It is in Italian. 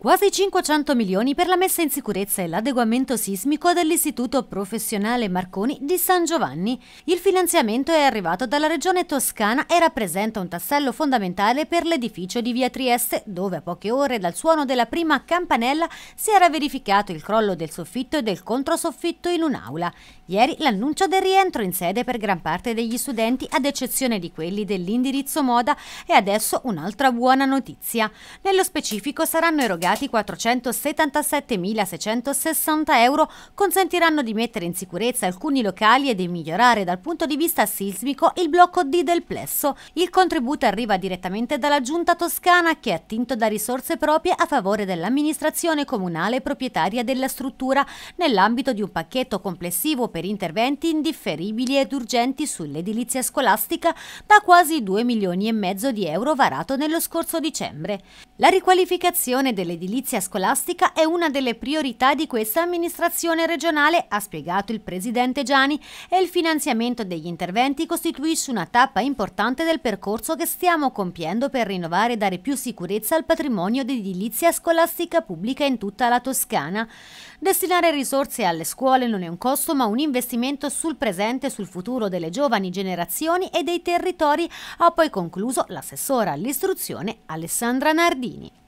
Quasi 500 milioni per la messa in sicurezza e l'adeguamento sismico dell'Istituto Professionale Marconi di San Giovanni. Il finanziamento è arrivato dalla regione toscana e rappresenta un tassello fondamentale per l'edificio di via Trieste, dove a poche ore dal suono della prima campanella si era verificato il crollo del soffitto e del controsoffitto in un'aula. Ieri l'annuncio del rientro in sede per gran parte degli studenti, ad eccezione di quelli dell'indirizzo moda, e adesso un'altra buona notizia. Nello specifico saranno erogati pagati 477.660 euro consentiranno di mettere in sicurezza alcuni locali e di migliorare dal punto di vista sismico il blocco D del plesso. Il contributo arriva direttamente dalla Giunta Toscana che è attinto da risorse proprie a favore dell'amministrazione comunale proprietaria della struttura nell'ambito di un pacchetto complessivo per interventi indifferibili ed urgenti sull'edilizia scolastica da quasi 2 milioni e mezzo di euro varato nello scorso dicembre. La riqualificazione delle l'edilizia scolastica è una delle priorità di questa amministrazione regionale, ha spiegato il presidente Gianni, e il finanziamento degli interventi costituisce una tappa importante del percorso che stiamo compiendo per rinnovare e dare più sicurezza al patrimonio di edilizia scolastica pubblica in tutta la Toscana. Destinare risorse alle scuole non è un costo ma un investimento sul presente e sul futuro delle giovani generazioni e dei territori, ha poi concluso l'assessora all'istruzione Alessandra Nardini.